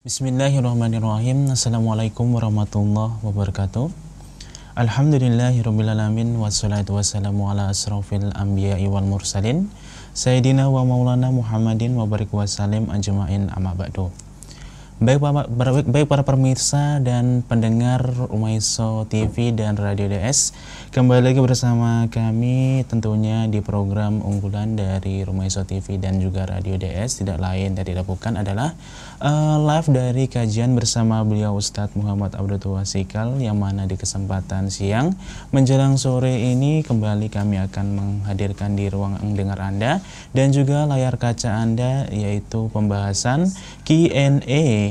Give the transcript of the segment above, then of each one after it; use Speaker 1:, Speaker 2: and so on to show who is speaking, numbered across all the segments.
Speaker 1: Bismillahirrahmanirrahim.
Speaker 2: Assalamualaikum warahmatullahi wabarakatuh. Alhamdulillahirrabbilalamin Wassalatu wassalamu ala asrafil anbiya'i wal mursalin Sayyidina wa maulana Muhammadin wa barik wa salim ajma'in amma ba'du Baik para, baik para pemirsa dan pendengar Umaiso TV dan Radio DS Kembali lagi bersama kami tentunya di program unggulan dari Umaiso TV dan juga Radio DS Tidak lain dan tidak adalah uh, live dari kajian bersama beliau Ustadz Muhammad Abdul Wasikal Yang mana di kesempatan siang menjelang sore ini kembali kami akan menghadirkan di ruang dengar Anda Dan juga layar kaca Anda yaitu pembahasan Q&A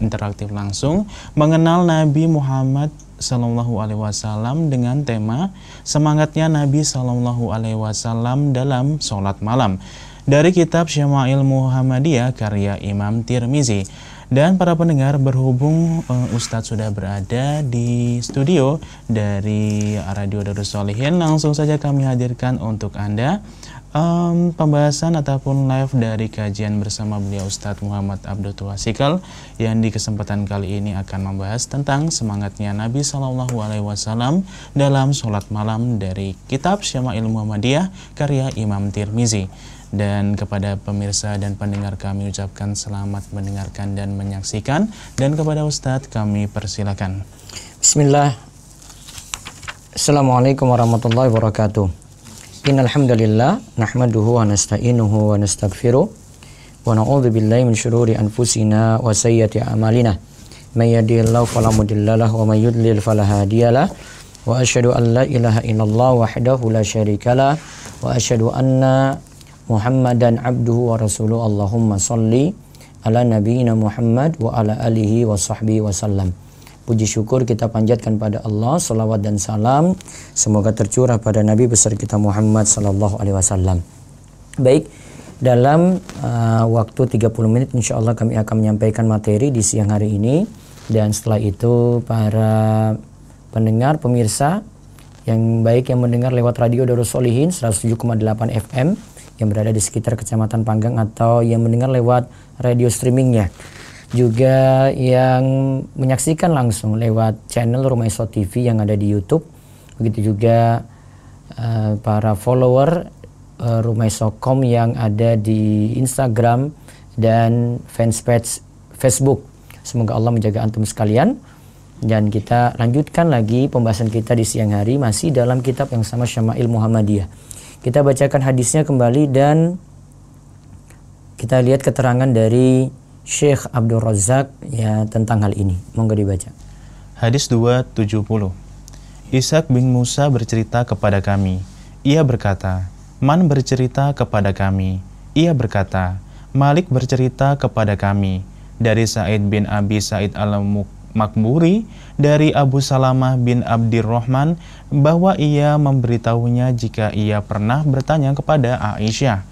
Speaker 2: interaktif langsung mengenal Nabi Muhammad Sallallahu Alaihi Wasallam dengan tema semangatnya Nabi Sallallahu Alaihi Wasallam dalam sholat malam dari kitab Syama'il Muhammadiyah karya Imam Tirmizi. Dan para pendengar berhubung uh, Ustadz sudah berada di studio dari Radio Darussolihin langsung saja kami hadirkan untuk Anda um, pembahasan ataupun live dari kajian bersama beliau Ustadz Muhammad Abdul Tuasikal yang di kesempatan kali ini akan membahas tentang semangatnya Nabi Shallallahu Alaihi Wasallam dalam sholat malam dari Kitab Syama'il Muhammadiyah karya Imam Tirmizi. Dan kepada pemirsa dan pendengar kami ucapkan selamat mendengarkan dan menyaksikan. Dan kepada Ustadz kami persilakan.
Speaker 1: Bismillah. Assalamualaikum warahmatullahi wabarakatuh. إن الحمد لله نحمده ونستعينه ونستغفره ونعوذ بالله من شرور أنفسنا وسيئة أعمالنا من يهده الله فلا مضل له ومن يضلل فلا هادي له وأشهد أن لا إله إلا الله وحده لا شريك له وأشهد أن محمدا عبده ورسوله اللهم صلِّ على نبينا محمد وعلى آله وصحبه وسلم Puji syukur kita panjatkan pada Allah, salawat dan salam semoga tercurah pada Nabi besar kita Muhammad sallallahu alaihi wasallam. Baik, dalam uh, waktu 30 menit insya Allah kami akan menyampaikan materi di siang hari ini dan setelah itu para pendengar pemirsa yang baik yang mendengar lewat radio Darussolihin 107,8 FM yang berada di sekitar Kecamatan Panggang atau yang mendengar lewat radio streamingnya juga yang menyaksikan langsung lewat channel Rumah Iso TV yang ada di YouTube, begitu juga uh, para follower uh, Rumah Iso.com yang ada di Instagram dan fanspage Facebook. Semoga Allah menjaga antum sekalian dan kita lanjutkan lagi pembahasan kita di siang hari masih dalam kitab yang sama Syama'il Muhammadiyah. Kita bacakan hadisnya kembali dan kita lihat keterangan dari Syekh Abdul Razak ya tentang hal ini. Monggo dibaca. Hadis 270. Ishak bin Musa
Speaker 2: bercerita kepada kami. Ia berkata, Man bercerita kepada kami. Ia berkata, Malik bercerita kepada kami. Dari Said bin Abi Said al-Makburi, dari Abu Salamah bin Abdirrahman, bahwa ia memberitahunya jika ia pernah bertanya kepada Aisyah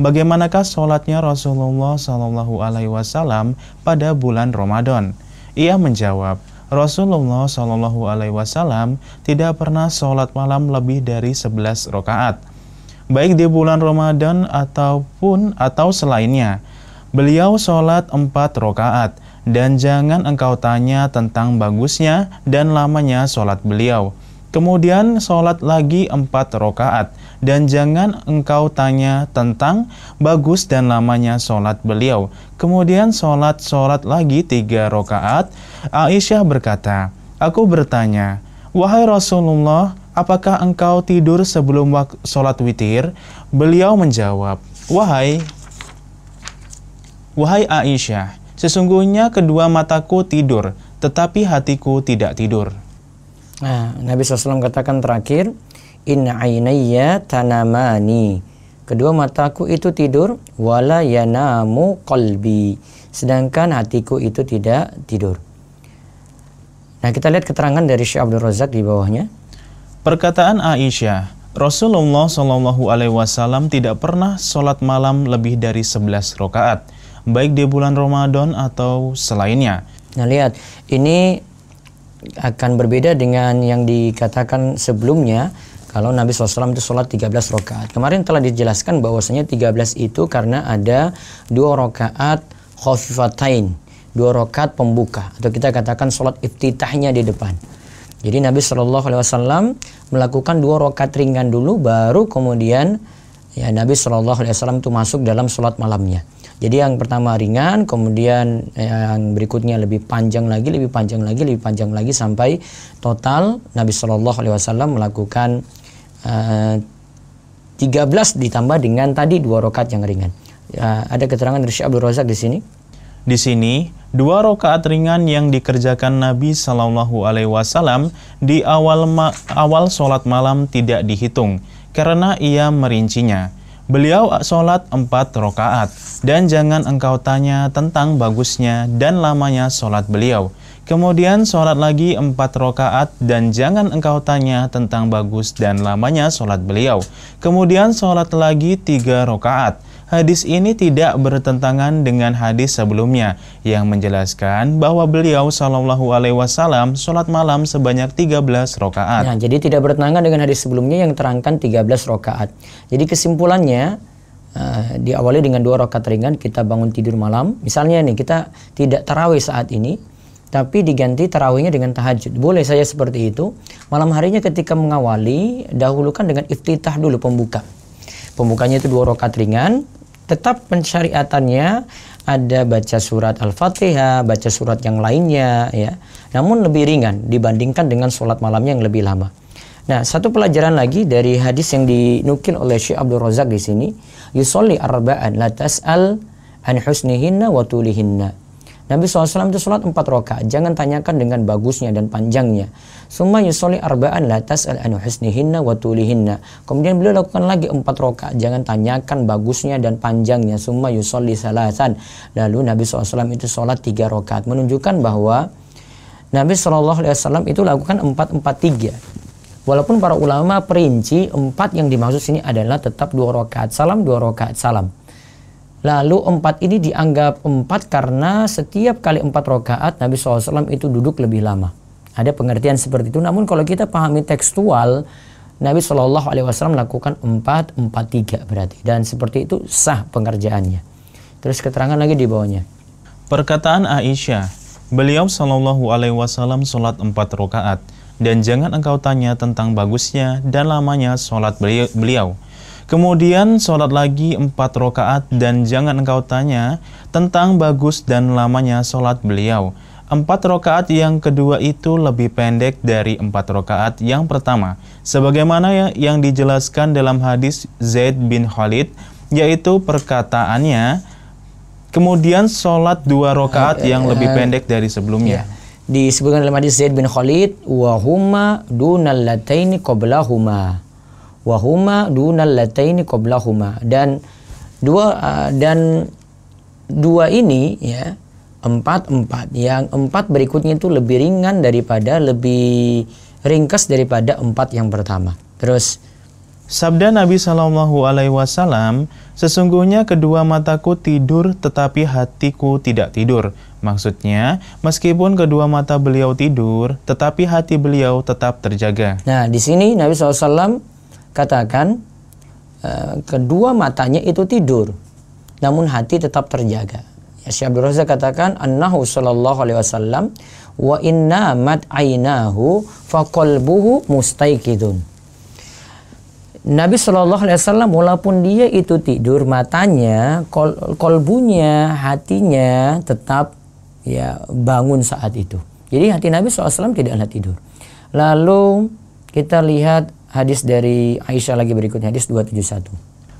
Speaker 2: bagaimanakah sholatnya Rasulullah Shallallahu Alaihi Wasallam pada bulan Ramadan? Ia menjawab, Rasulullah Shallallahu Alaihi Wasallam tidak pernah sholat malam lebih dari 11 rakaat, baik di bulan Ramadan ataupun atau selainnya. Beliau sholat empat rakaat, dan jangan engkau tanya tentang bagusnya dan lamanya sholat beliau Kemudian sholat lagi empat rokaat. Dan jangan engkau tanya tentang bagus dan lamanya sholat beliau. Kemudian sholat-sholat lagi tiga rokaat. Aisyah berkata, Aku bertanya, Wahai Rasulullah, apakah engkau tidur sebelum sholat witir? Beliau menjawab, Wahai, Wahai Aisyah, sesungguhnya kedua mataku tidur, tetapi hatiku tidak tidur.
Speaker 1: Nah, Nabi SAW katakan terakhir, Inna aynaya tanamani. Kedua mataku itu tidur, wala yanamu qalbi. Sedangkan hatiku itu tidak tidur. Nah, kita lihat keterangan dari Syekh Abdul Razak di bawahnya. Perkataan
Speaker 2: Aisyah, Rasulullah Shallallahu Alaihi Wasallam tidak pernah sholat malam lebih dari 11 rakaat, baik di bulan Ramadan atau selainnya. Nah lihat,
Speaker 1: ini akan berbeda dengan yang dikatakan sebelumnya kalau Nabi SAW itu sholat 13 rakaat. Kemarin telah dijelaskan bahwasanya 13 itu karena ada dua rakaat khafifatain, dua rakaat pembuka atau kita katakan sholat iftitahnya di depan. Jadi Nabi Shallallahu Alaihi Wasallam melakukan dua rakaat ringan dulu, baru kemudian ya Nabi Shallallahu Alaihi Wasallam itu masuk dalam sholat malamnya. Jadi yang pertama ringan, kemudian eh, yang berikutnya lebih panjang lagi, lebih panjang lagi, lebih panjang lagi sampai total Nabi Shallallahu Alaihi Wasallam melakukan uh, eh, 13 ditambah dengan tadi dua rokat yang ringan. Uh, ada keterangan dari Syekh Abdul Razak di sini. Di sini dua rokaat ringan yang
Speaker 2: dikerjakan Nabi Shallallahu Alaihi Wasallam di awal ma awal sholat malam tidak dihitung karena ia merincinya Beliau sholat empat rokaat, dan jangan engkau tanya tentang bagusnya dan lamanya sholat beliau. Kemudian sholat lagi empat rokaat, dan jangan engkau tanya tentang bagus dan lamanya sholat beliau. Kemudian sholat lagi tiga rokaat hadis ini tidak bertentangan dengan hadis sebelumnya yang menjelaskan bahwa beliau
Speaker 1: Shallallahu Alaihi Wasallam sholat malam sebanyak 13 rokaat. Nah, jadi tidak bertentangan dengan hadis sebelumnya yang terangkan 13 rakaat. Jadi kesimpulannya uh, diawali dengan dua rokaat ringan kita bangun tidur malam. Misalnya nih kita tidak terawih saat ini, tapi diganti terawihnya dengan tahajud. Boleh saya seperti itu. Malam harinya ketika mengawali, dahulukan dengan iftitah dulu pembuka. Pembukanya itu dua rokat ringan, tetap pensyariatannya ada baca surat Al-Fatihah, baca surat yang lainnya ya. Namun lebih ringan dibandingkan dengan sholat malamnya yang lebih lama. Nah, satu pelajaran lagi dari hadis yang dinukil oleh Syekh Abdul Razak di sini, yusolli arba'an la tas'al an husnihinna wa tulihinna. Nabi SAW itu sholat empat rakaat. Jangan tanyakan dengan bagusnya dan panjangnya. Summa yusoli arba'an la tas'al anu husnihinna wa tulihinna. Kemudian beliau lakukan lagi empat rakaat. Jangan tanyakan bagusnya dan panjangnya. Summa yusoli salasan. Lalu Nabi SAW itu sholat tiga rakaat. Menunjukkan bahwa Nabi SAW itu lakukan empat empat tiga. Walaupun para ulama perinci empat yang dimaksud sini adalah tetap dua rakaat salam, dua rakaat salam. Lalu empat ini dianggap empat karena setiap kali empat rokaat Nabi SAW itu duduk lebih lama. Ada pengertian seperti itu. Namun kalau kita pahami tekstual, Nabi Shallallahu Alaihi Wasallam melakukan empat empat tiga berarti dan seperti itu sah pengerjaannya. Terus keterangan lagi di bawahnya. Perkataan Aisyah, beliau
Speaker 2: Shallallahu Alaihi Wasallam sholat empat rakaat dan jangan engkau tanya tentang bagusnya dan lamanya sholat beliau Kemudian sholat lagi empat rokaat dan jangan engkau tanya tentang bagus dan lamanya sholat beliau. Empat rokaat yang kedua itu lebih pendek dari empat rokaat yang pertama. Sebagaimana ya, yang dijelaskan dalam hadis Zaid bin Khalid, yaitu perkataannya,
Speaker 1: kemudian sholat dua rokaat eh, yang lebih eh, pendek
Speaker 2: dari sebelumnya.
Speaker 1: Yeah disebutkan dalam hadis Zaid bin Khalid wa dunallataini qoblahuma wahuma dunal lataini qablahuma dan dua uh, dan dua ini ya empat empat yang empat berikutnya itu lebih ringan daripada lebih ringkas daripada empat yang pertama terus sabda Nabi Shallallahu Alaihi Wasallam sesungguhnya kedua
Speaker 2: mataku tidur tetapi hatiku tidak tidur maksudnya meskipun kedua mata beliau tidur tetapi hati beliau tetap terjaga
Speaker 1: nah di sini Nabi Alaihi Wasallam katakan e, kedua matanya itu tidur namun hati tetap terjaga ya Syekh Abdul Razak katakan annahu sallallahu alaihi wasallam wa inna mat ainahu fa qalbuhu mustaikidun Nabi Shallallahu Alaihi Wasallam walaupun dia itu tidur matanya kol kolbunya hatinya tetap ya bangun saat itu jadi hati Nabi SAW tidaklah tidur lalu kita lihat Hadis dari Aisyah lagi berikutnya, hadis 271.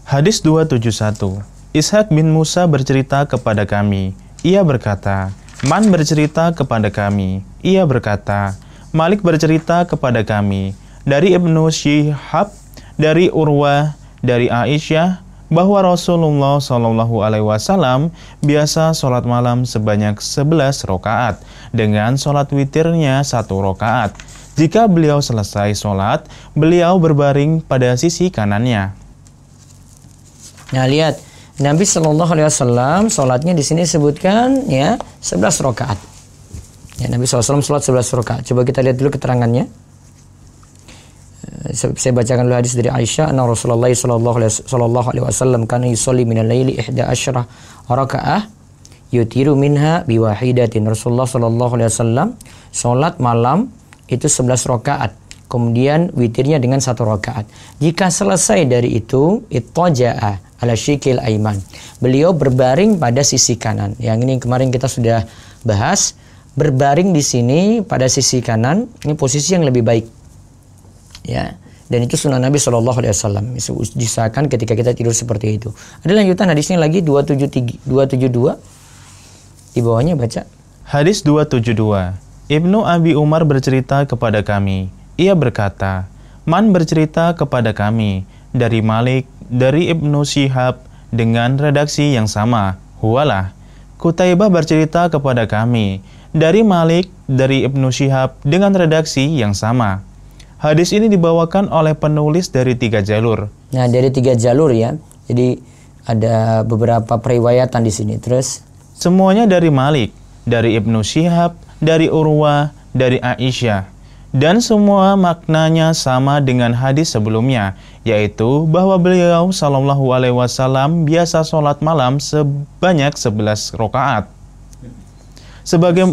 Speaker 1: Hadis 271. Ishak
Speaker 2: bin Musa bercerita kepada kami. Ia berkata, Man bercerita kepada kami. Ia berkata, Malik bercerita kepada kami. Dari Ibnu Syihab, dari Urwah, dari Aisyah, bahwa Rasulullah Shallallahu Alaihi Wasallam biasa sholat malam sebanyak 11 rakaat dengan sholat witirnya satu rakaat. Jika beliau selesai sholat, beliau
Speaker 1: berbaring pada sisi kanannya. Nah lihat, Nabi Shallallahu Alaihi Wasallam sholatnya di sini sebutkan ya 11 rakaat. Ya, Nabi SAW sholat 11 rakaat. Coba kita lihat dulu keterangannya saya bacakan dulu hadis dari Aisyah anna Rasulullah sallallahu alaihi wasallam kana yusolli minal laili ihda asyrah rakaah yutiru minha biwahidatin Rasulullah sallallahu alaihi wasallam salat malam itu 11 rakaat kemudian witirnya dengan satu rakaat jika selesai dari itu ittaja'a ala syikil aiman beliau berbaring pada sisi kanan yang ini kemarin kita sudah bahas berbaring di sini pada sisi kanan ini posisi yang lebih baik ya dan itu sunnah Nabi Shallallahu Alaihi Wasallam disahkan ketika kita tidur seperti itu ada lanjutan hadisnya lagi 272 di bawahnya baca
Speaker 2: hadis 272 Ibnu Abi Umar bercerita kepada kami ia berkata Man bercerita kepada kami dari Malik dari Ibnu Syihab dengan redaksi yang sama huwalah Kutaibah bercerita kepada kami dari Malik dari Ibnu Syihab dengan redaksi yang sama Hadis ini dibawakan oleh penulis dari tiga jalur.
Speaker 1: Nah, dari tiga jalur ya. Jadi ada beberapa periwayatan di sini. Terus semuanya dari Malik, dari Ibnu Syihab, dari
Speaker 2: Urwa, dari Aisyah dan semua maknanya sama dengan hadis sebelumnya, yaitu bahwa beliau Shallallahu Alaihi Wasallam biasa sholat malam sebanyak 11 rakaat. Sebagai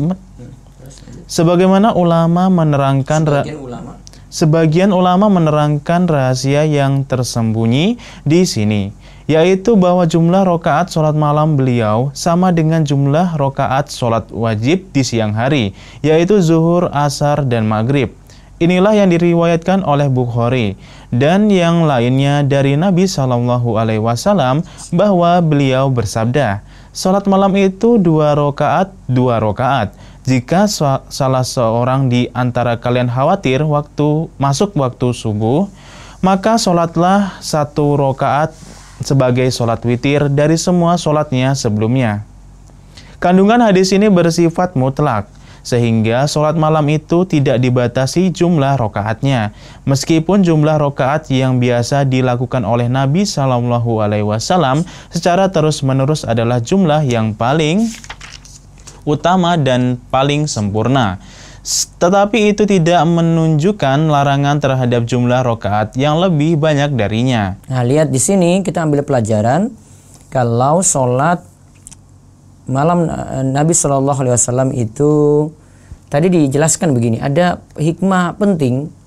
Speaker 2: sebagaimana ulama menerangkan ulama. Sebagian ulama menerangkan rahasia yang tersembunyi di sini, yaitu bahwa jumlah rokaat sholat malam beliau sama dengan jumlah rokaat sholat wajib di siang hari, yaitu zuhur, asar, dan maghrib. Inilah yang diriwayatkan oleh Bukhari dan yang lainnya dari Nabi Shallallahu Alaihi Wasallam bahwa beliau bersabda, sholat malam itu dua rokaat, dua rokaat jika salah seorang di antara kalian khawatir waktu masuk waktu subuh, maka sholatlah satu rokaat sebagai sholat witir dari semua sholatnya sebelumnya. Kandungan hadis ini bersifat mutlak, sehingga sholat malam itu tidak dibatasi jumlah rokaatnya, meskipun jumlah rokaat yang biasa dilakukan oleh Nabi Shallallahu Alaihi Wasallam secara terus-menerus adalah jumlah yang paling utama dan paling sempurna. Tetapi itu tidak menunjukkan larangan terhadap jumlah rokaat yang lebih banyak darinya.
Speaker 1: Nah, lihat di sini kita ambil pelajaran kalau sholat malam e, Nabi Shallallahu Alaihi Wasallam itu tadi dijelaskan begini, ada hikmah penting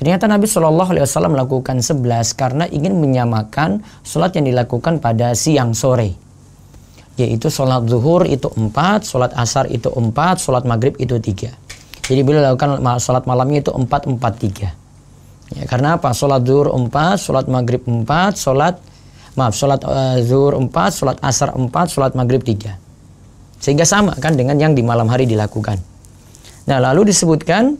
Speaker 1: Ternyata Nabi Shallallahu Alaihi Wasallam melakukan sebelas karena ingin menyamakan sholat yang dilakukan pada siang sore yaitu sholat zuhur itu empat, sholat asar itu empat, sholat maghrib itu tiga. Jadi beliau lakukan sholat malamnya itu empat empat tiga. Ya, karena apa? Sholat zuhur empat, sholat maghrib empat, sholat maaf sholat uh, zuhur empat, sholat asar empat, sholat maghrib tiga. Sehingga sama kan dengan yang di malam hari dilakukan. Nah lalu disebutkan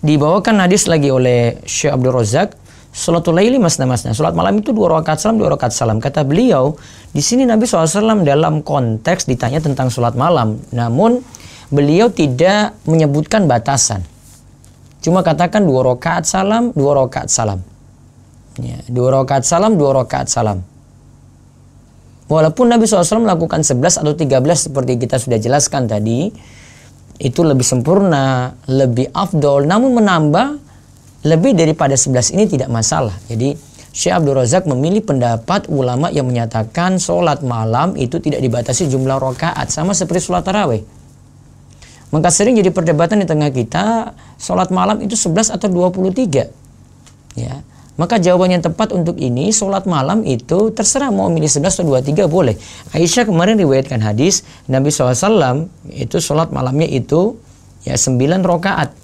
Speaker 1: dibawakan hadis lagi oleh Syekh Abdul Razak Salatul laili masna-masna. Salat malam itu dua rakaat salam, dua rakaat salam. Kata beliau, di sini Nabi SAW dalam konteks ditanya tentang salat malam. Namun, beliau tidak menyebutkan batasan. Cuma katakan dua rakaat salam, dua rakaat salam. Ya, dua rakaat salam, dua rakaat salam. Walaupun Nabi SAW melakukan 11 atau 13 seperti kita sudah jelaskan tadi, itu lebih sempurna, lebih afdol, namun menambah lebih daripada 11 ini tidak masalah. Jadi Syekh Abdul Razak memilih pendapat ulama yang menyatakan sholat malam itu tidak dibatasi jumlah rokaat sama seperti sholat taraweh. Maka sering jadi perdebatan di tengah kita sholat malam itu 11 atau 23. Ya. Maka jawaban yang tepat untuk ini sholat malam itu terserah mau milih 11 atau 23 boleh. Aisyah kemarin riwayatkan hadis Nabi SAW itu sholat malamnya itu ya 9 rokaat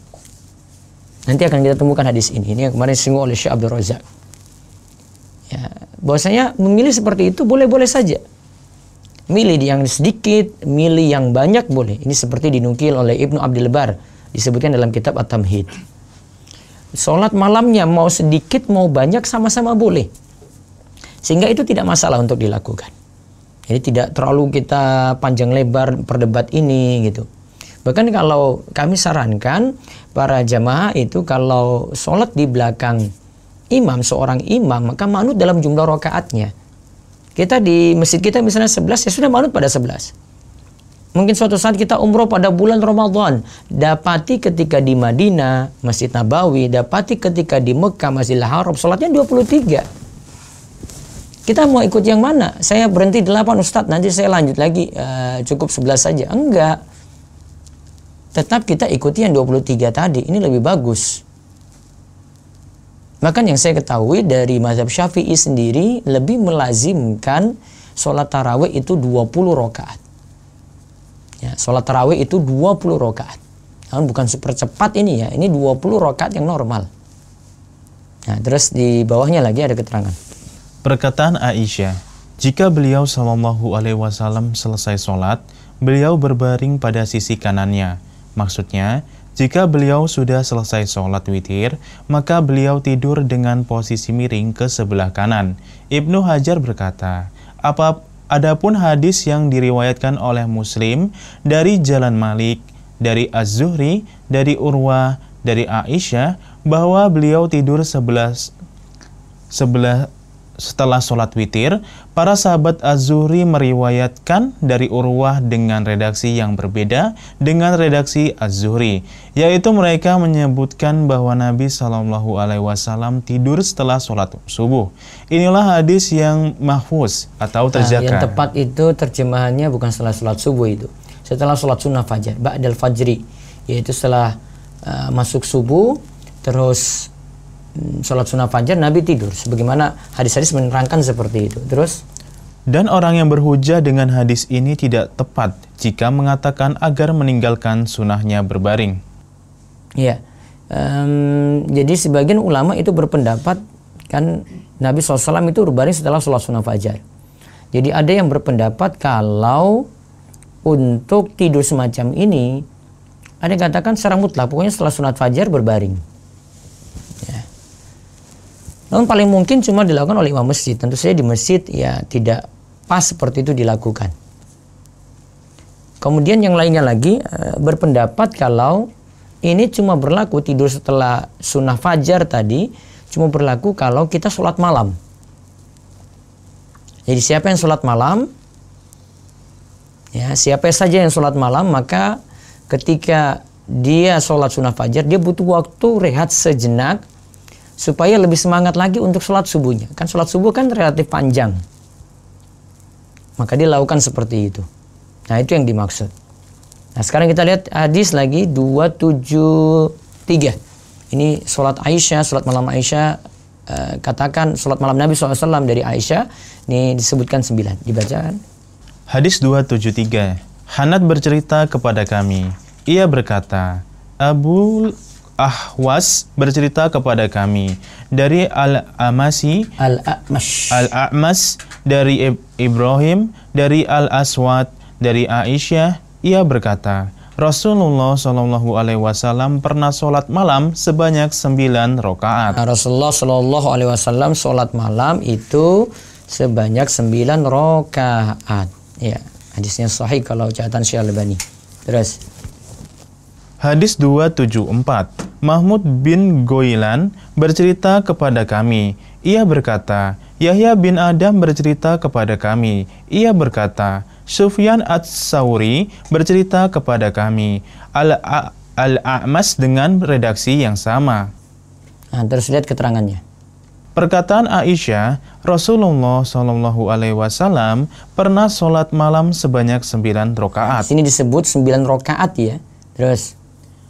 Speaker 1: Nanti akan kita temukan hadis ini. Ini yang kemarin singgung oleh Syekh Abdul Razak. Ya, bahwasanya memilih seperti itu boleh-boleh saja. Milih yang sedikit, milih yang banyak boleh. Ini seperti dinukil oleh Ibnu Abdul Bar disebutkan dalam kitab At-Tamhid. sholat malamnya mau sedikit mau banyak sama-sama boleh. Sehingga itu tidak masalah untuk dilakukan. Jadi tidak terlalu kita panjang lebar perdebat ini gitu. Bahkan kalau kami sarankan para jamaah itu kalau sholat di belakang imam, seorang imam, maka manut dalam jumlah rokaatnya. Kita di masjid kita misalnya 11, ya sudah manut pada 11. Mungkin suatu saat kita umroh pada bulan Ramadan. Dapati ketika di Madinah, Masjid Nabawi. Dapati ketika di Mekah, masjid Haram. Sholatnya 23. Kita mau ikut yang mana? Saya berhenti 8 Ustadz, nanti saya lanjut lagi. E, cukup 11 saja. Enggak tetap kita ikuti yang 23 tadi. Ini lebih bagus. Bahkan yang saya ketahui dari mazhab Syafi'i sendiri lebih melazimkan sholat tarawih itu 20 rakaat. Ya, sholat tarawih itu 20 rakaat. Namun bukan super cepat ini ya, ini 20 rakaat yang normal. Nah, terus di bawahnya lagi ada keterangan. Perkataan Aisyah,
Speaker 2: jika beliau Shallallahu Alaihi Wasallam selesai sholat, beliau berbaring pada sisi kanannya, Maksudnya, jika beliau sudah selesai sholat witir, maka beliau tidur dengan posisi miring ke sebelah kanan. Ibnu Hajar berkata, apa adapun hadis yang diriwayatkan oleh Muslim dari Jalan Malik, dari Az-Zuhri, dari Urwah, dari Aisyah bahwa beliau tidur sebelah sebelah setelah sholat witir, para sahabat Az-Zuhri meriwayatkan dari Urwah dengan redaksi yang berbeda dengan redaksi Az-Zuhri, yaitu mereka menyebutkan bahwa Nabi Shallallahu Alaihi Wasallam tidur setelah sholat subuh. Inilah hadis
Speaker 1: yang mahfuz atau terjaga. Nah, yang tepat itu terjemahannya bukan setelah sholat subuh itu, setelah sholat sunnah fajar, ba'dal fajri, yaitu setelah uh, masuk subuh, terus Hmm, sholat sunnah fajar Nabi tidur sebagaimana hadis-hadis menerangkan
Speaker 2: seperti itu terus dan orang yang berhujah dengan hadis ini tidak tepat jika mengatakan agar meninggalkan sunnahnya berbaring
Speaker 1: ya um, jadi sebagian ulama itu berpendapat kan Nabi SAW itu berbaring setelah sholat sunnah fajar jadi ada yang berpendapat kalau untuk tidur semacam ini ada yang katakan secara mutlak pokoknya setelah sunat fajar berbaring namun paling mungkin cuma dilakukan oleh imam masjid. Tentu saja di masjid ya tidak pas seperti itu dilakukan. Kemudian yang lainnya lagi eh, berpendapat kalau ini cuma berlaku tidur setelah sunnah fajar tadi cuma berlaku kalau kita sholat malam. Jadi siapa yang sholat malam, ya siapa saja yang sholat malam maka ketika dia sholat sunnah fajar dia butuh waktu rehat sejenak supaya lebih semangat lagi untuk sholat subuhnya. Kan sholat subuh kan relatif panjang. Maka dia lakukan seperti itu. Nah itu yang dimaksud. Nah sekarang kita lihat hadis lagi 273. Ini sholat Aisyah, sholat malam Aisyah. E, katakan sholat malam Nabi SAW dari Aisyah. Ini disebutkan 9. Dibaca kan?
Speaker 2: Hadis 273. Hanat bercerita kepada kami. Ia berkata, Abu Ahwas bercerita kepada kami dari Al-Amasi Al-A'mas Al-A'mas dari Ibrahim dari Al-Aswad dari Aisyah ia berkata Rasulullah Shallallahu Alaihi Wasallam pernah sholat malam sebanyak
Speaker 1: 9 rakaat. Nah, Rasulullah Shallallahu Alaihi Wasallam sholat malam itu sebanyak 9 rakaat. Ya, hadisnya sahih kalau catatan Syalbani. Terus. Hadis 274 Mahmud
Speaker 2: bin Goilan bercerita kepada kami. Ia berkata, Yahya bin Adam bercerita kepada kami. Ia berkata, Sufyan At-Sauri bercerita kepada kami. Al-A'mas dengan redaksi yang sama. Nah, terus lihat keterangannya. Perkataan Aisyah, Rasulullah Shallallahu Alaihi Wasallam pernah sholat malam sebanyak sembilan rokaat. Nah, sini disebut sembilan rokaat ya. Terus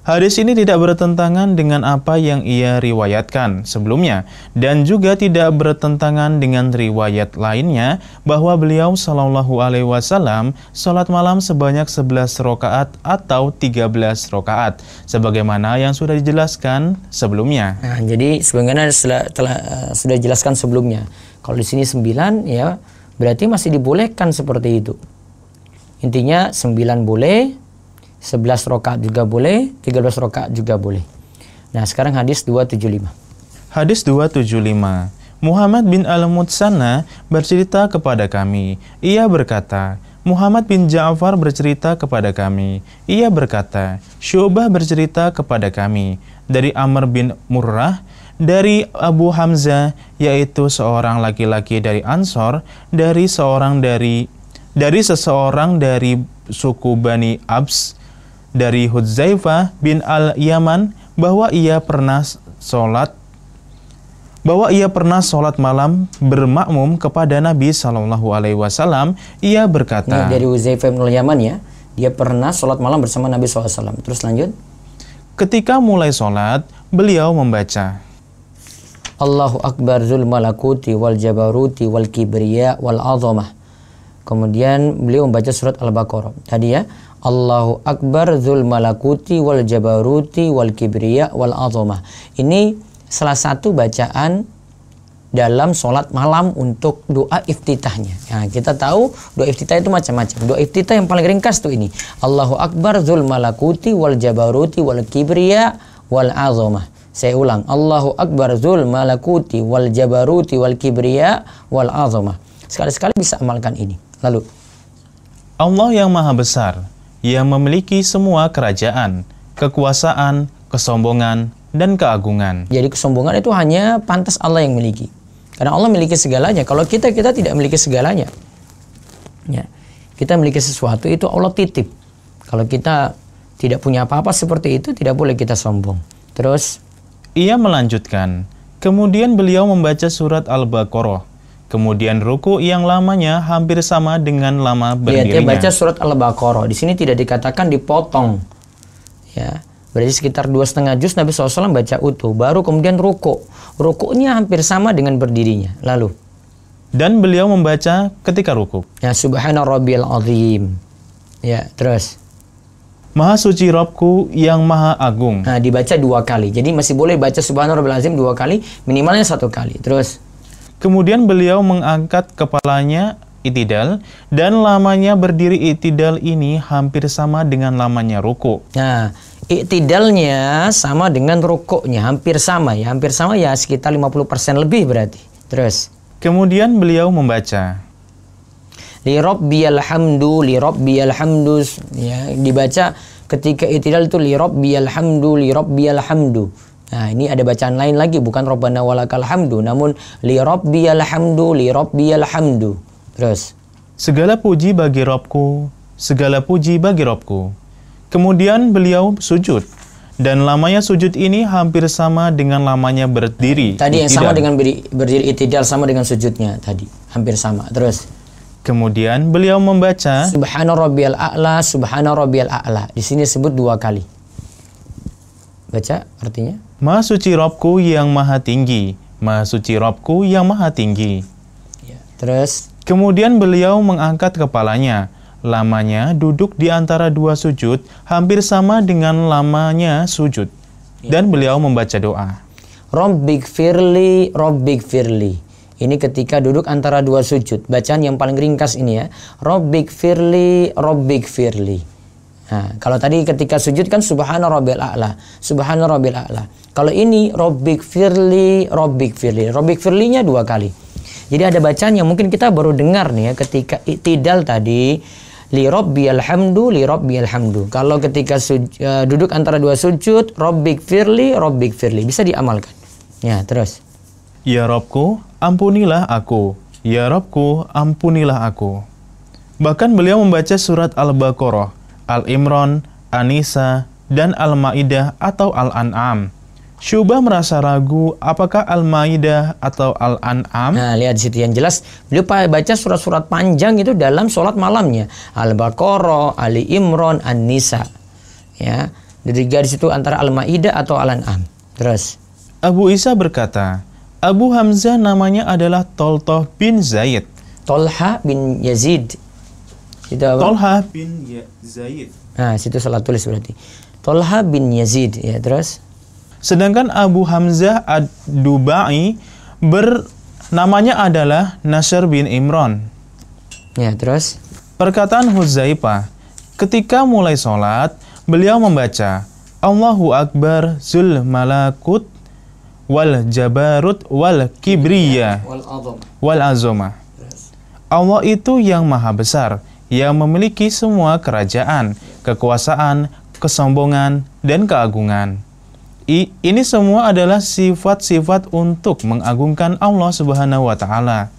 Speaker 2: Hadis ini tidak bertentangan dengan apa yang ia riwayatkan sebelumnya dan juga tidak bertentangan dengan riwayat lainnya bahwa beliau sallallahu alaihi wasallam salat malam sebanyak 11 rakaat atau 13 rakaat sebagaimana yang sudah dijelaskan
Speaker 1: sebelumnya. Nah, jadi sebagaimana telah, telah uh, sudah dijelaskan sebelumnya. Kalau di sini 9 ya berarti masih dibolehkan seperti itu. Intinya 9 boleh, 11 rokaat juga boleh, 13 rokaat juga boleh. Nah, sekarang
Speaker 2: hadis 275. Hadis 275. Muhammad bin Al-Mutsana bercerita kepada kami. Ia berkata, Muhammad bin Ja'far bercerita kepada kami. Ia berkata, Syubah bercerita kepada kami dari Amr bin Murrah, dari Abu Hamzah, yaitu seorang laki-laki dari Ansor, dari seorang dari dari seseorang dari suku Bani Abs, dari Hudzaifah bin Al-Yaman bahwa ia pernah sholat bahwa ia pernah sholat malam bermakmum kepada Nabi Shallallahu Alaihi Wasallam, ia berkata. Ini dari Uzaifah bin Yaman ya, dia
Speaker 1: pernah sholat malam bersama Nabi SAW. Terus lanjut. Ketika mulai sholat, beliau membaca. Allahu Akbar Zul Malakuti wal Jabaruti wal Kibriya wal Azamah. Kemudian beliau membaca surat Al-Baqarah. Tadi ya, Allahu Akbar Zul Malakuti wal Jabaruti wal Kibriya wal Azumah. Ini salah satu bacaan dalam sholat malam untuk doa iftitahnya. Nah, kita tahu doa iftitah itu macam-macam. Doa iftitah yang paling ringkas tuh ini. Allahu Akbar Zul Malakuti wal Jabaruti wal Kibriya wal Azumah. Saya ulang. Allahu Akbar Zul Malakuti wal Jabaruti wal Kibriya wal Azumah. Sekali-sekali bisa amalkan ini. Lalu Allah yang maha besar,
Speaker 2: yang memiliki semua kerajaan, kekuasaan, kesombongan, dan
Speaker 1: keagungan. Jadi kesombongan itu hanya pantas Allah yang miliki. Karena Allah memiliki segalanya. Kalau kita, kita tidak memiliki segalanya. Ya. Kita memiliki sesuatu itu Allah titip. Kalau kita tidak punya apa-apa seperti itu, tidak boleh kita sombong. Terus,
Speaker 2: ia melanjutkan, kemudian beliau membaca surat Al-Baqarah Kemudian ruku yang lamanya hampir sama dengan lama ya, berdirinya. Ya, dia baca
Speaker 1: surat Al-Baqarah. Di sini tidak dikatakan dipotong. Ya. Berarti sekitar dua setengah juz Nabi SAW baca utuh. Baru kemudian ruku. rukunya hampir sama dengan berdirinya. Lalu. Dan beliau membaca ketika ruku. Ya, subhana rabbil azim. Ya, terus. Maha suci Robku yang maha agung. Nah, dibaca dua kali. Jadi masih boleh baca subhana rabbil azim dua kali, minimalnya satu kali. Terus. Kemudian beliau mengangkat
Speaker 2: kepalanya itidal dan lamanya berdiri itidal ini hampir
Speaker 1: sama dengan lamanya ruku. Nah, itidalnya sama dengan rukuknya, hampir sama ya, hampir sama ya sekitar 50% lebih berarti. Terus. Kemudian beliau membaca li rabbiyal hamdu li rabbiyal hamdu ya dibaca ketika itidal itu li rabbiyal hamdu li rabbiyal hamdu Nah, ini ada bacaan lain lagi bukan Rabbana walakal hamdu namun li rabbiyal hamdu li rabbiyal hamdu. Terus
Speaker 2: segala puji bagi Robku, segala puji bagi Robku. Kemudian beliau sujud dan lamanya sujud ini hampir sama dengan lamanya berdiri.
Speaker 1: Tadi itidal. yang sama dengan berdiri, berdiri itidal sama dengan sujudnya tadi, hampir sama. Terus Kemudian beliau membaca Subhana rabbiyal a'la, subhana rabbiyal a'la. Di sini sebut dua kali. Baca artinya?
Speaker 2: Maha suci Robku yang maha tinggi, Maha suci Robku yang maha tinggi. Ya, terus? Kemudian beliau mengangkat kepalanya. Lamanya duduk di antara dua sujud, hampir sama dengan lamanya sujud. Ya. Dan beliau membaca
Speaker 1: doa. Robbik firli, Robbik firli. Ini ketika duduk antara dua sujud. Bacaan yang paling ringkas ini ya. Robbik firli, Robbik firli. Nah, kalau tadi ketika sujud kan subhana rabbil a'la, subhana rabbil a'la. Kalau ini Robik Firli, Robik Firli. Robik Firlinya dua kali. Jadi ada bacaan yang mungkin kita baru dengar nih ya ketika tidal tadi li robbi alhamdu li robbi alhamdu. Kalau ketika suj, uh, e, duduk antara dua sujud Robik Firli, Robik Firli bisa diamalkan.
Speaker 2: Ya, terus. Ya Robku, ampunilah aku. Ya Robku, ampunilah aku. Bahkan beliau membaca surat Al-Baqarah, Al-Imran, Anisa, dan Al-Ma'idah atau Al-An'am Syubah
Speaker 1: merasa ragu apakah Al-Maidah atau Al-An'am. Nah, lihat di situ yang jelas beliau baca surat-surat panjang itu dalam sholat malamnya. Al-Baqarah, Ali Imran, An-Nisa. Ya. Jadi garis itu antara Al-Maidah atau Al-An'am. Terus Abu Isa berkata, Abu Hamzah namanya adalah Toltoh bin Zaid. Tolha bin Yazid. Itu Tolha
Speaker 2: bin Yazid.
Speaker 1: Nah, situ salah tulis berarti. Tolha bin Yazid ya, terus Sedangkan Abu
Speaker 2: Hamzah Ad-Dubai bernamanya adalah Nasr bin Imran. Ya, terus? Perkataan Huzaifah, ketika mulai sholat, beliau membaca, Allahu Akbar Zul Malakut wal Jabarut wal Kibriya wal Azoma. Allah itu yang maha besar, yang memiliki semua kerajaan, kekuasaan, kesombongan, dan keagungan. I, ini semua adalah sifat-sifat untuk mengagungkan Allah Subhanahu wa taala.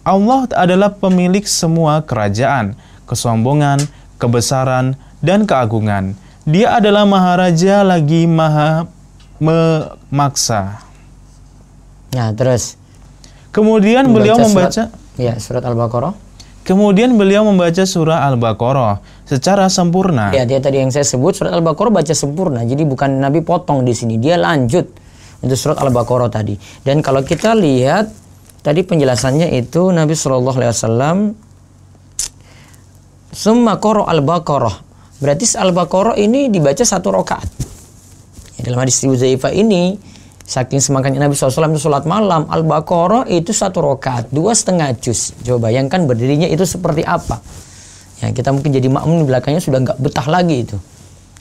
Speaker 2: Allah adalah pemilik semua kerajaan, kesombongan, kebesaran, dan keagungan. Dia adalah maharaja lagi maha memaksa. Nah, terus kemudian beliau membaca surat, ya surat Al-Baqarah Kemudian beliau membaca surah Al-Baqarah secara sempurna.
Speaker 1: Ya, dia tadi yang saya sebut surah Al-Baqarah baca sempurna. Jadi bukan Nabi potong di sini, dia lanjut untuk surat Al-Baqarah tadi. Dan kalau kita lihat tadi penjelasannya itu Nabi Shallallahu alaihi wasallam summa koro Al-Baqarah. Berarti Al-Baqarah ini dibaca satu rakaat. Ya, dalam hadis Uzaifah ini Saking semangatnya Nabi SAW itu sholat malam, Al-Baqarah itu satu rokaat, dua setengah juz. Coba bayangkan berdirinya itu seperti apa. Ya, kita mungkin jadi makmum di belakangnya sudah nggak betah lagi itu.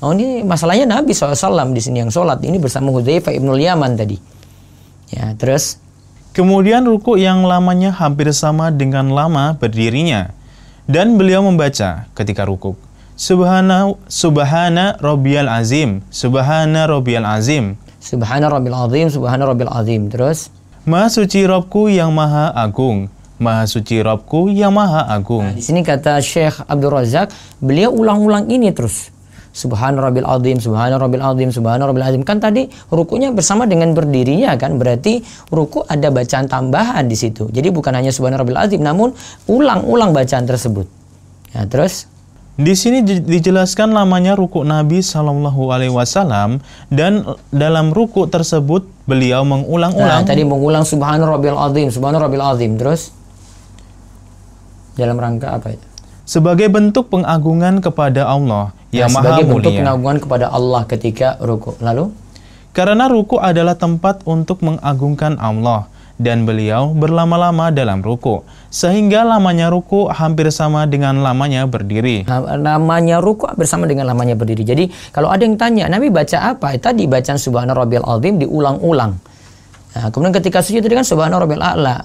Speaker 1: Oh ini masalahnya Nabi SAW di sini yang sholat ini bersama Hudzaifah ibnul Yaman tadi. Ya terus. Kemudian ruku yang lamanya hampir
Speaker 2: sama dengan lama berdirinya dan beliau membaca ketika rukuk. Subhana Subhana Rabbiyal Azim, Subhana Rabbiyal Azim, Subhana rabbil azim, subhana rabbil azim. Terus Maha suci Robku yang maha agung.
Speaker 1: Maha suci Robku yang maha agung. Nah, di sini kata Syekh Abdul Razak, beliau ulang-ulang ini terus. Subhana rabbil azim, subhana rabbil azim, subhana rabbil azim. Kan tadi rukunya bersama dengan berdirinya kan, berarti ruku ada bacaan tambahan di situ. Jadi bukan hanya subhana rabbil azim, namun ulang-ulang bacaan tersebut. Ya, terus di sini
Speaker 2: dijelaskan lamanya ruku Nabi Shallallahu Alaihi Wasallam dan dalam ruku
Speaker 1: tersebut beliau mengulang-ulang. Nah, tadi mengulang Subhanallah Rabbil Azim, Subhanallah Rabbil Azim. Terus dalam rangka apa itu? Ya?
Speaker 2: Sebagai bentuk pengagungan kepada Allah yang nah, Maha Mulia. Sebagai bentuk pengagungan kepada Allah ketika ruku. Lalu? Karena ruku adalah tempat untuk mengagungkan Allah dan beliau berlama-lama dalam ruku
Speaker 1: sehingga lamanya ruku hampir sama dengan lamanya berdiri. Namanya nah, ruku hampir sama dengan lamanya berdiri. Jadi kalau ada yang tanya Nabi baca apa? Eh, tadi bacaan Subhanallah Rabbil Azim diulang-ulang. Nah, kemudian ketika sujud tadi kan Subhanallah Rabbil A'la.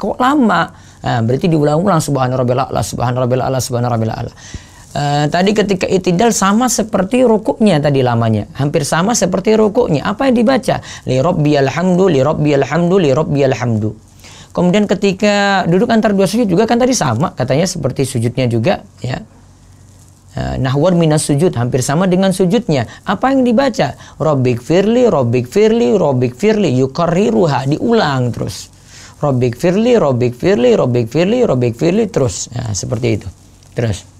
Speaker 1: Kok lama? Nah, berarti diulang-ulang Subhanallah Rabbil A'la, Subhanallah Rabbil A'la, Subhanallah Rabbil A'la. Uh, tadi ketika itidal sama seperti rukuknya tadi lamanya. Hampir sama seperti rukuknya. Apa yang dibaca? Li robbi hamdu, li robbi hamdu, li robbi hamdu. Kemudian ketika duduk antar dua sujud juga kan tadi sama katanya seperti sujudnya juga ya. Uh, Nahwar minas sujud hampir sama dengan sujudnya. Apa yang dibaca? Robik firli, robik firli, robik firli. Yukariruha diulang terus. Robik firli, robik firli, robik firli, robik firli terus. Ya, seperti itu. Terus.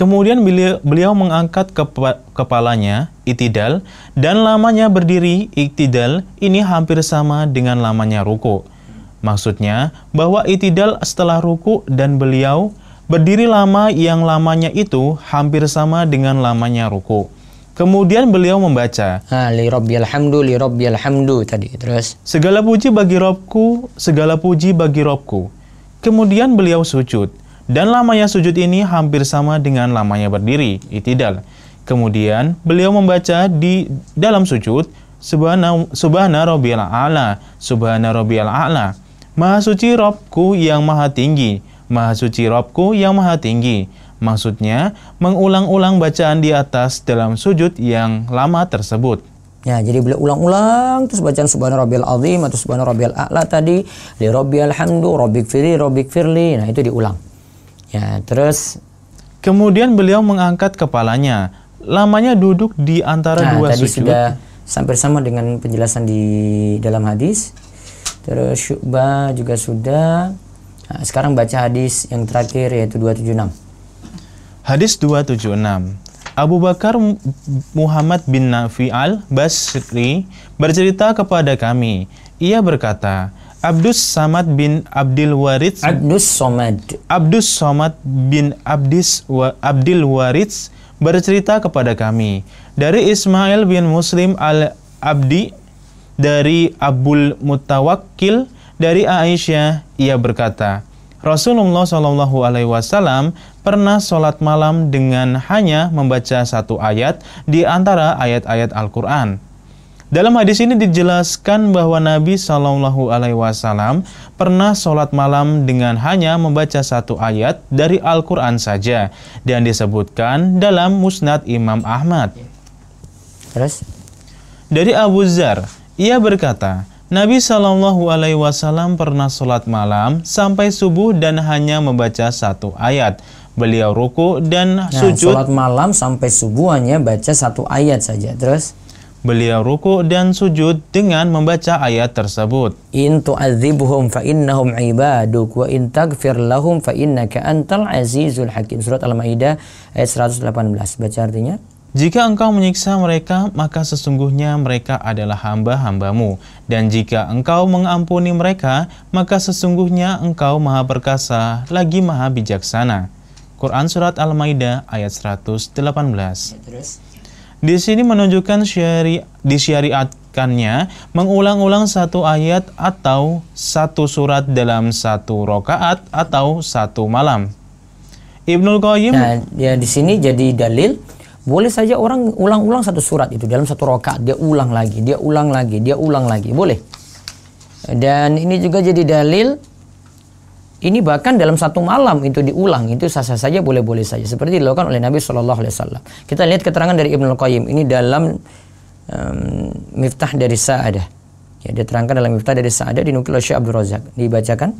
Speaker 1: Kemudian beliau
Speaker 2: mengangkat kepa kepalanya, itidal, dan lamanya berdiri, itidal, ini hampir sama dengan lamanya ruku. Maksudnya, bahwa itidal setelah ruku dan beliau berdiri lama yang lamanya itu hampir sama dengan lamanya ruku. Kemudian beliau membaca, ha, li Rabbi hamdu, li Rabbi hamdu tadi. Terus, segala puji bagi Robku, segala puji bagi Robku. Kemudian beliau sujud. Dan lamanya sujud ini hampir sama dengan lamanya berdiri, itidal. Kemudian beliau membaca di dalam sujud, Subhana, Subhana Rabbiyal A'la, Subhana Rabbiyal A'la. Maha suci Robku yang maha tinggi, Maha suci Robku yang maha tinggi. Maksudnya, mengulang-ulang bacaan di atas dalam sujud yang lama tersebut.
Speaker 1: Ya, jadi beliau ulang-ulang terus bacaan Subhana Rabbiyal Azim atau Subhana Rabbiyal A'la tadi, li Rabbiyal Hamdu, Rabbik firli. Nah, itu diulang. Ya, terus kemudian beliau mengangkat kepalanya. Lamanya duduk di antara nah, dua tadi sujud. sudah sampai sama dengan penjelasan di dalam hadis. Terus Syukba juga sudah. Nah, sekarang baca hadis yang terakhir yaitu 276.
Speaker 2: Hadis 276. Abu Bakar Muhammad bin Nafi al-Basri bercerita kepada kami. Ia berkata, Abdus Samad bin Abdul Warits Abdus Samad. Abdus Samad bin Abdis wa Abdul Warits bercerita kepada kami dari Ismail bin Muslim al Abdi dari Abdul Mutawakkil dari Aisyah ia berkata Rasulullah Shallallahu Alaihi Wasallam pernah sholat malam dengan hanya membaca satu ayat di antara ayat-ayat Al-Quran. Dalam hadis ini dijelaskan bahwa Nabi Shallallahu Alaihi Wasallam pernah sholat malam dengan hanya membaca satu ayat dari Al-Quran saja dan disebutkan dalam Musnad Imam Ahmad. Terus? Dari Abu Zar, ia berkata, Nabi Shallallahu Alaihi Wasallam pernah sholat malam sampai subuh dan hanya membaca satu ayat. Beliau ruku dan nah, sujud. Nah, sholat
Speaker 1: malam sampai subuh hanya baca satu ayat saja. Terus? beliau ruku dan sujud dengan membaca ayat tersebut. In tu'adzibhum fa innahum ibaduk wa in taghfir lahum fa innaka antal azizul hakim. Surat Al-Maidah ayat 118. Baca artinya.
Speaker 2: Jika engkau menyiksa mereka, maka sesungguhnya mereka adalah hamba-hambamu. Dan jika engkau mengampuni mereka, maka sesungguhnya engkau maha perkasa, lagi maha bijaksana. Quran Surat Al-Maidah ayat 118. Ya, terus? Di sini menunjukkan syari, disyariatkannya mengulang-ulang satu ayat atau satu surat dalam satu rokaat
Speaker 1: atau satu malam. Ibnul Qayyim. Nah, ya di sini jadi dalil boleh saja orang ulang-ulang satu surat itu dalam satu rokaat dia ulang lagi dia ulang lagi dia ulang lagi boleh dan ini juga jadi dalil ini bahkan dalam satu malam itu diulang, itu sah-sah saja, boleh-boleh saja. Seperti dilakukan oleh Nabi Shallallahu Alaihi Wasallam. Kita lihat keterangan dari Ibnul Qayyim ini dalam um, Miftah dari Sa'adah. Ya, dia terangkan dalam Miftah dari Sa'adah di oleh Syekh Abdul Razak. Dibacakan.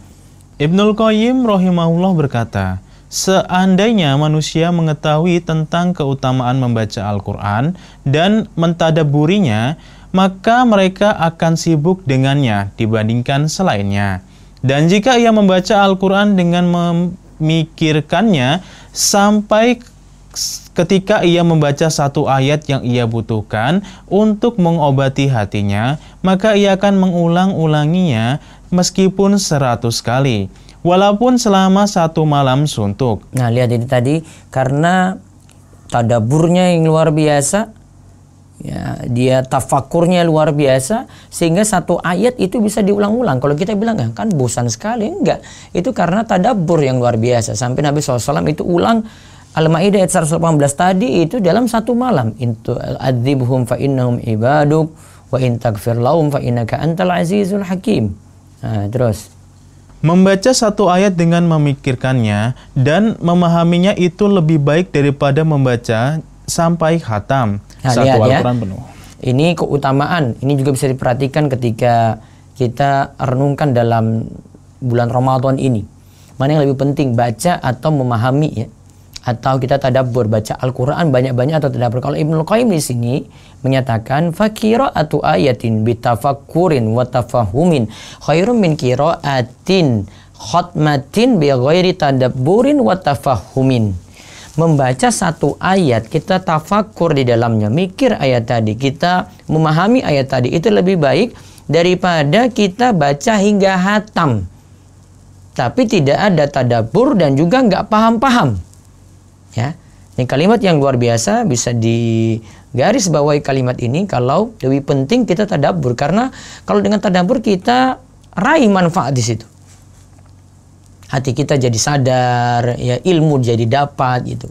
Speaker 1: Ibnul Qayyim
Speaker 2: rahimahullah berkata, Seandainya manusia mengetahui tentang keutamaan membaca Al-Quran dan mentadaburinya, maka mereka akan sibuk dengannya dibandingkan selainnya. Dan jika ia membaca Al-Quran dengan memikirkannya sampai ketika ia membaca satu ayat yang ia butuhkan untuk mengobati hatinya, maka ia akan mengulang-ulanginya meskipun seratus kali, walaupun
Speaker 1: selama satu malam suntuk. Nah, lihat ini tadi, karena tadaburnya yang luar biasa, ya dia tafakurnya luar biasa sehingga satu ayat itu bisa diulang-ulang kalau kita bilang ah, kan bosan sekali enggak itu karena tadabur yang luar biasa sampai Nabi SAW itu ulang Al-Maidah ayat 118 tadi itu dalam satu malam itu adzibhum fa innahum ibaduk wa in taghfir lahum fa innaka antal azizul hakim nah, terus Membaca satu ayat
Speaker 2: dengan memikirkannya dan memahaminya itu lebih baik daripada membaca
Speaker 1: sampai khatam. Nah, Satu ya. Al-Quran ya. penuh. Ini keutamaan, ini juga bisa diperhatikan ketika kita renungkan dalam bulan Ramadan ini. Mana yang lebih penting, baca atau memahami ya? Atau kita tadabur, baca Al-Quran banyak-banyak atau tadabur. Kalau Ibnu Qayyim di sini menyatakan, atau ayatin bitafakurin watafahumin khairum min atin khotmatin bi ghairi tadabburin watafahumin membaca satu ayat kita tafakur di dalamnya, mikir ayat tadi, kita memahami ayat tadi itu lebih baik daripada kita baca hingga hatam. Tapi tidak ada tadabur dan juga nggak paham-paham. Ya. Ini kalimat yang luar biasa bisa di garis bawahi kalimat ini kalau lebih penting kita tadabur karena kalau dengan tadabur kita raih manfaat di situ hati kita jadi sadar, ya ilmu jadi dapat gitu.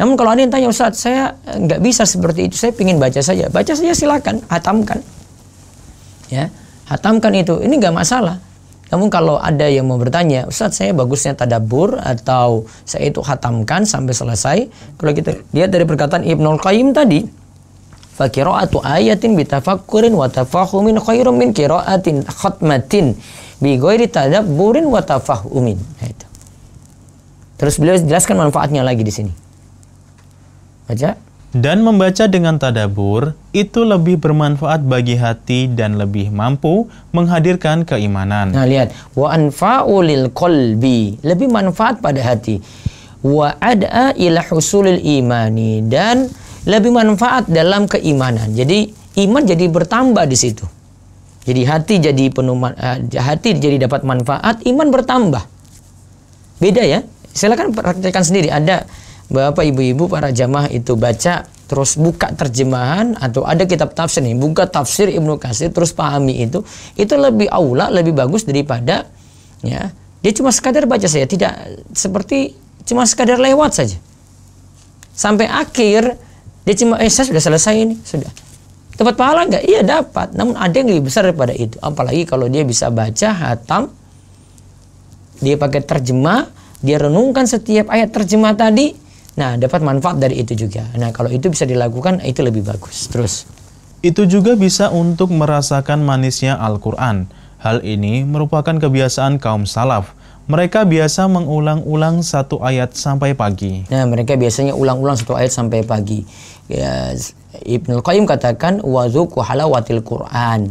Speaker 1: Namun kalau ada yang tanya Ustaz, saya eh, nggak bisa seperti itu, saya ingin baca saja. Baca saja silakan, hatamkan. Ya, hatamkan itu, ini nggak masalah. Namun kalau ada yang mau bertanya, Ustaz saya bagusnya tadabur atau saya itu hatamkan sampai selesai. Kalau kita lihat dari perkataan Ibnul Qayyim tadi, atau ayatin bitafakurin watafahumin kairumin, khairum min khatmatin bi ghairi tadabburin wa tafahumin. Nah, itu. Terus beliau jelaskan manfaatnya lagi di sini.
Speaker 2: Baca. Dan membaca dengan tadabur itu lebih bermanfaat bagi hati dan
Speaker 1: lebih mampu menghadirkan keimanan. Nah, lihat, wa anfa'u lil qalbi, lebih manfaat pada hati. Wa ad'a ila husulil imani dan lebih manfaat dalam keimanan. Jadi iman jadi bertambah di situ. Jadi hati jadi penuh uh, hati jadi dapat manfaat, iman bertambah. Beda ya. Silakan praktekkan sendiri. Ada Bapak Ibu-ibu para jamaah itu baca terus buka terjemahan atau ada kitab tafsir nih, buka tafsir Ibnu Katsir terus pahami itu, itu lebih aula, lebih bagus daripada ya. Dia cuma sekadar baca saja, tidak seperti cuma sekadar lewat saja. Sampai akhir dia cuma eh saya sudah selesai ini, sudah Dapat pahala nggak? Iya dapat. Namun ada yang lebih besar daripada itu. Apalagi kalau dia bisa baca hatam, dia pakai terjemah, dia renungkan setiap ayat terjemah tadi. Nah, dapat manfaat dari itu juga. Nah, kalau itu bisa dilakukan, itu lebih bagus. Terus. Itu juga bisa untuk merasakan
Speaker 2: manisnya Al-Quran. Hal ini merupakan kebiasaan kaum salaf mereka biasa
Speaker 1: mengulang-ulang satu ayat sampai pagi. Nah, mereka biasanya ulang-ulang satu ayat sampai pagi. Ya, Qayyim katakan wazuku halawatil Quran.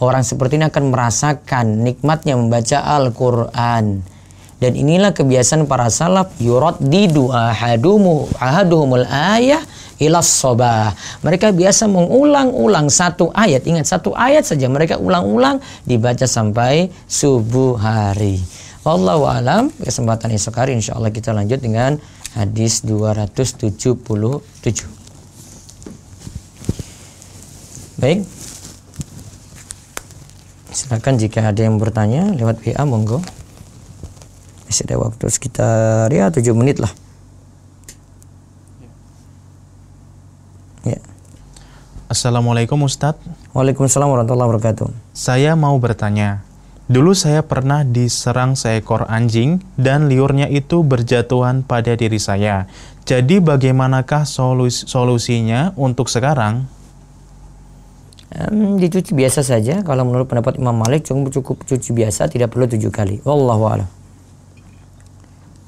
Speaker 1: Orang seperti ini akan merasakan nikmatnya membaca Al-Quran. Dan inilah kebiasaan para salaf di dua hadumu ahaduhumul ayah ilas sobah. Mereka biasa mengulang-ulang satu ayat. Ingat, satu ayat saja mereka ulang-ulang dibaca sampai subuh hari. Wallahu alam, kesempatan esok hari insya Allah kita lanjut dengan hadis 277. Baik. Silakan jika ada yang bertanya lewat WA monggo. Masih ada waktu sekitar ya 7 menit lah. Ya. ya.
Speaker 2: Assalamualaikum Ustadz Waalaikumsalam warahmatullahi wabarakatuh Saya mau bertanya Dulu saya pernah diserang seekor anjing dan liurnya itu berjatuhan pada diri saya. Jadi bagaimanakah solus
Speaker 1: solusinya untuk sekarang? Um, dicuci biasa saja. Kalau menurut pendapat Imam Malik cukup cukup cuci biasa, tidak perlu tujuh kali. Wallahu a'lam.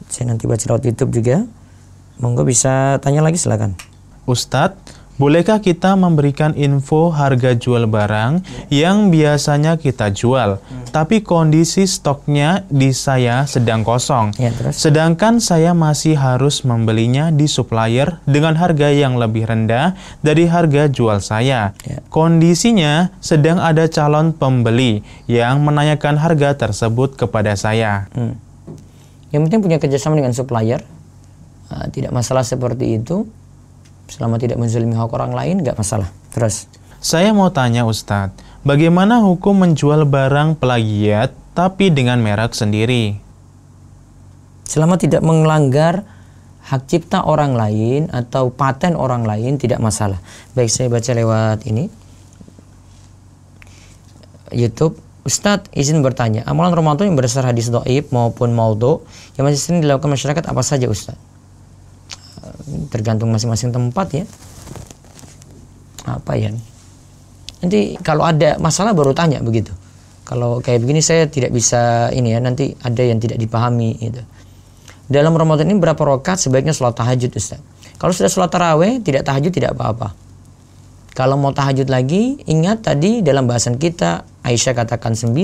Speaker 1: Saya nanti baca lewat YouTube juga. Monggo bisa tanya lagi silakan.
Speaker 2: Ustadz, Bolehkah kita memberikan info harga jual barang yang biasanya kita jual, tapi kondisi stoknya di saya sedang kosong, ya, terus. sedangkan saya masih harus membelinya di supplier dengan harga yang lebih rendah dari harga jual saya. Ya. Kondisinya sedang ada calon pembeli yang menanyakan harga tersebut kepada saya. Hmm.
Speaker 1: Yang penting punya kerjasama dengan supplier, uh, tidak masalah seperti itu selama tidak menzalimi hak orang lain nggak masalah
Speaker 2: terus saya mau tanya Ustadz bagaimana hukum menjual barang plagiat tapi dengan merek sendiri
Speaker 1: selama tidak melanggar hak cipta orang lain atau paten orang lain tidak masalah baik saya baca lewat ini YouTube Ustadz izin bertanya, amalan Ramadan yang berdasar hadis doib maupun maudo yang masih sering dilakukan masyarakat apa saja Ustadz? tergantung masing-masing tempat ya apa ya nanti kalau ada masalah baru tanya begitu kalau kayak begini saya tidak bisa ini ya nanti ada yang tidak dipahami gitu dalam Ramadan ini berapa rokat sebaiknya sholat tahajud Ustaz kalau sudah sholat taraweh tidak tahajud tidak apa-apa kalau mau tahajud lagi ingat tadi dalam bahasan kita Aisyah katakan 9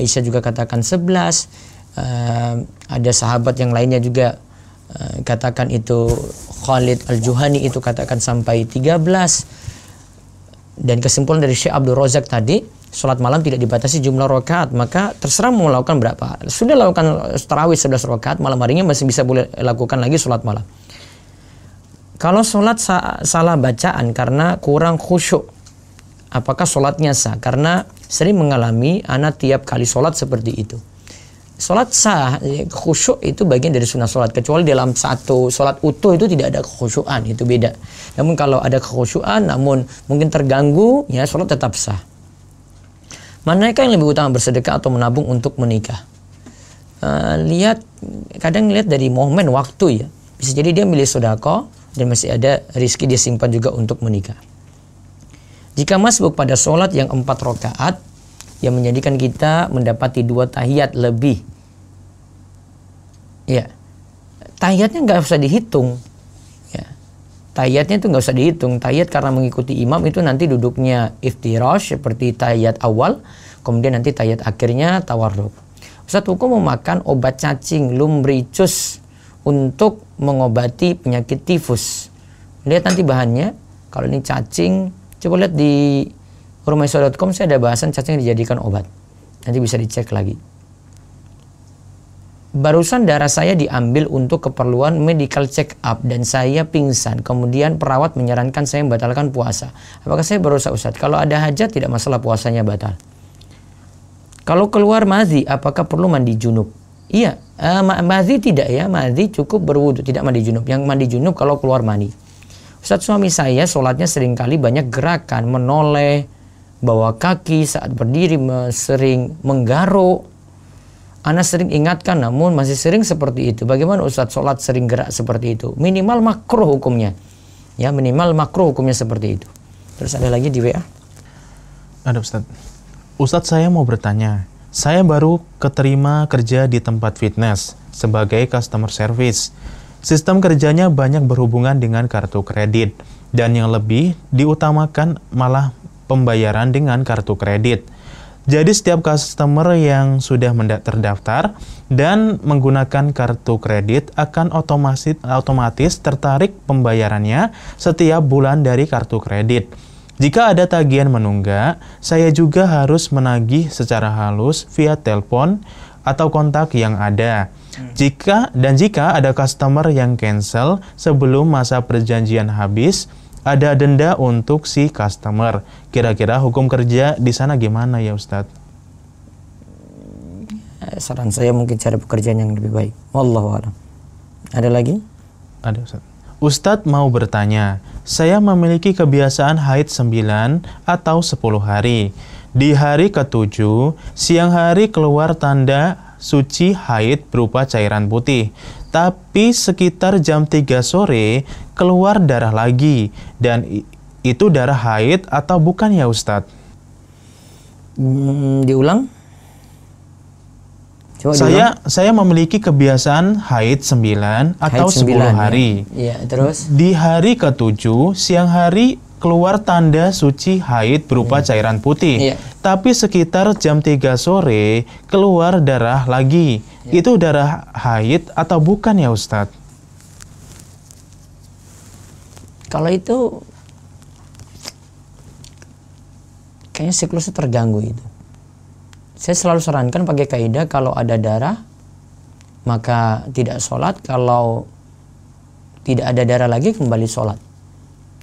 Speaker 1: Aisyah juga katakan 11 uh, eh, ada sahabat yang lainnya juga Eh, katakan itu Khalid Al-Juhani itu katakan sampai 13 dan kesimpulan dari Syekh Abdul Razak tadi sholat malam tidak dibatasi jumlah rakaat maka terserah mau lakukan berapa sudah lakukan eh, tarawih 11 rakaat malam harinya masih bisa boleh lakukan lagi sholat malam kalau sholat sa salah bacaan karena kurang khusyuk apakah sholatnya sah karena sering mengalami anak tiap kali sholat seperti itu sholat sah eh, khusyuk itu bagian dari sunnah sholat kecuali dalam satu sholat utuh itu tidak ada kekhusyuan itu beda namun kalau ada kekhusyuan namun mungkin terganggu ya sholat tetap sah manakah yang lebih utama bersedekah atau menabung untuk menikah uh, lihat kadang lihat dari momen waktu ya bisa jadi dia milih sodako dan masih ada rizki dia simpan juga untuk menikah jika masuk pada sholat yang empat rakaat yang menjadikan kita mendapati dua tahiyat lebih. Ya, tahiyatnya nggak usah dihitung. Ya. Tahiyatnya itu nggak usah dihitung. Tahiyat karena mengikuti imam itu nanti duduknya iftirash seperti tahiyat awal, kemudian nanti tahiyat akhirnya tawarruk. Ustaz hukum memakan obat cacing lumbricus untuk mengobati penyakit tifus. Lihat nanti bahannya. Kalau ini cacing, coba lihat di Rumaiso.com saya ada bahasan cacing dijadikan obat. Nanti bisa dicek lagi. Barusan darah saya diambil untuk keperluan medical check up dan saya pingsan. Kemudian perawat menyarankan saya membatalkan puasa. Apakah saya berusaha Ustaz? Kalau ada hajat tidak masalah puasanya batal. Kalau keluar mazi, apakah perlu mandi junub? Iya, uh, eh, mazi tidak ya. Mazi cukup berwudu, tidak mandi junub. Yang mandi junub kalau keluar mandi Ustaz suami saya sholatnya seringkali banyak gerakan, menoleh, bahwa kaki saat berdiri sering menggaruk. Ana sering ingatkan namun masih sering seperti itu. Bagaimana Ustadz sholat sering gerak seperti itu? Minimal makro hukumnya. Ya minimal makro hukumnya seperti itu. Terus ada lagi di WA?
Speaker 2: Ada Ustadz. Ustadz saya mau bertanya. Saya baru keterima kerja di tempat fitness sebagai customer service. Sistem kerjanya banyak berhubungan dengan kartu kredit dan yang lebih diutamakan malah pembayaran dengan kartu kredit. Jadi setiap customer yang sudah terdaftar dan menggunakan kartu kredit akan otomatis, otomatis tertarik pembayarannya setiap bulan dari kartu kredit. Jika ada tagihan menunggak, saya juga harus menagih secara halus via telepon atau kontak yang ada. Hmm. Jika dan jika ada customer yang cancel sebelum masa perjanjian habis, ada denda untuk si customer. Kira-kira hukum kerja di sana
Speaker 1: gimana ya Ustadz? Eh, saran saya mungkin cari pekerjaan yang lebih baik. Wallahu a'lam. Ada lagi?
Speaker 2: Ada Ustaz. Ustaz mau bertanya, saya memiliki kebiasaan haid 9 atau 10 hari. Di hari ketujuh, siang hari keluar tanda suci haid berupa cairan putih. Tapi sekitar jam 3 sore keluar darah lagi dan itu darah haid atau bukan ya Ustadz?
Speaker 1: Hmm, diulang?
Speaker 2: Coba saya diulang. saya memiliki kebiasaan haid 9 atau haid 9, 10 hari. Ya. ya, terus? Di hari ke-7, siang hari keluar tanda suci haid berupa hmm. cairan putih. Yeah. Tapi sekitar jam 3 sore keluar darah lagi. Yeah. Itu darah haid atau bukan ya Ustadz?
Speaker 1: Kalau itu kayaknya siklusnya terganggu itu. Saya selalu sarankan pakai kaidah kalau ada darah maka tidak sholat kalau tidak ada darah lagi kembali sholat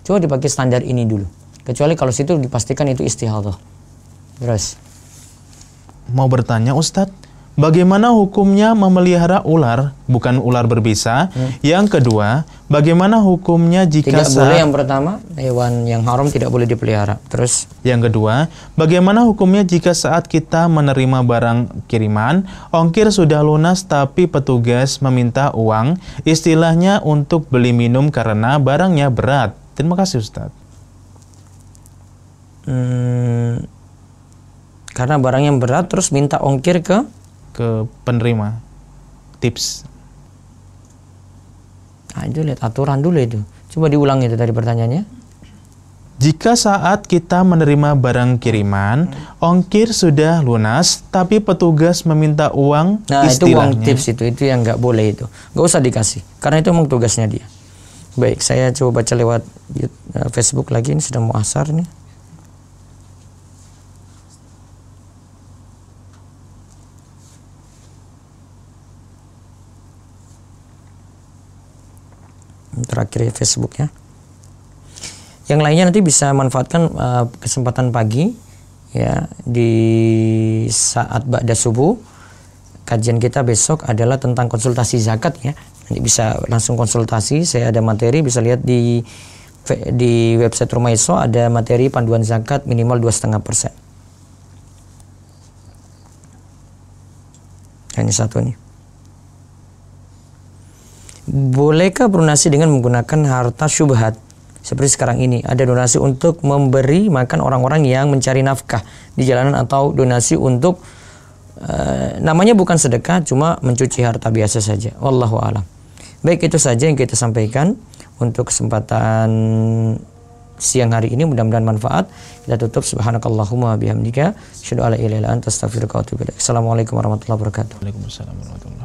Speaker 1: Coba dipakai standar ini dulu. Kecuali kalau situ dipastikan itu istihadah.
Speaker 2: Terus. Mau bertanya Ustadz, bagaimana hukumnya memelihara ular, bukan ular berbisa? Hmm. Yang kedua, bagaimana hukumnya jika tidak saat... boleh yang pertama hewan yang haram tidak boleh dipelihara. Terus yang kedua, bagaimana hukumnya jika saat kita menerima barang kiriman, ongkir sudah lunas tapi petugas meminta uang, istilahnya untuk beli minum karena barangnya berat.
Speaker 1: Terima kasih Ustadz. Hmm, karena barang yang berat terus minta ongkir ke ke penerima tips. Nah, itu lihat aturan dulu itu. Coba diulang itu
Speaker 2: tadi pertanyaannya. Jika saat kita menerima barang kiriman,
Speaker 1: ongkir sudah lunas, tapi petugas meminta uang, nah, istilahnya. itu uang tips itu, itu yang nggak boleh itu. Nggak usah dikasih, karena itu memang tugasnya dia. Baik, saya coba baca lewat eh, Facebook lagi ini sedang mau asar nih. terakhir ya Facebooknya. Yang lainnya nanti bisa manfaatkan uh, kesempatan pagi ya di saat ba'da subuh. Kajian kita besok adalah tentang konsultasi zakat ya. Nanti bisa langsung konsultasi, saya ada materi bisa lihat di di website Rumah ISO ada materi panduan zakat minimal 2,5%. Ini satu nih. Bolehkah berdonasi dengan menggunakan harta syubhat? Seperti sekarang ini, ada donasi untuk memberi makan orang-orang yang mencari nafkah di jalanan atau donasi untuk uh, namanya bukan sedekah, cuma mencuci harta biasa saja. Wallahu a'lam. Baik, itu saja yang kita sampaikan untuk kesempatan siang hari ini mudah-mudahan manfaat. Kita tutup subhanakallahumma bihamdika asyhadu alla ilaha illa anta astaghfiruka wa atubu ilaik. Assalamualaikum warahmatullahi wabarakatuh. Waalaikumsalam warahmatullahi wabarakatuh.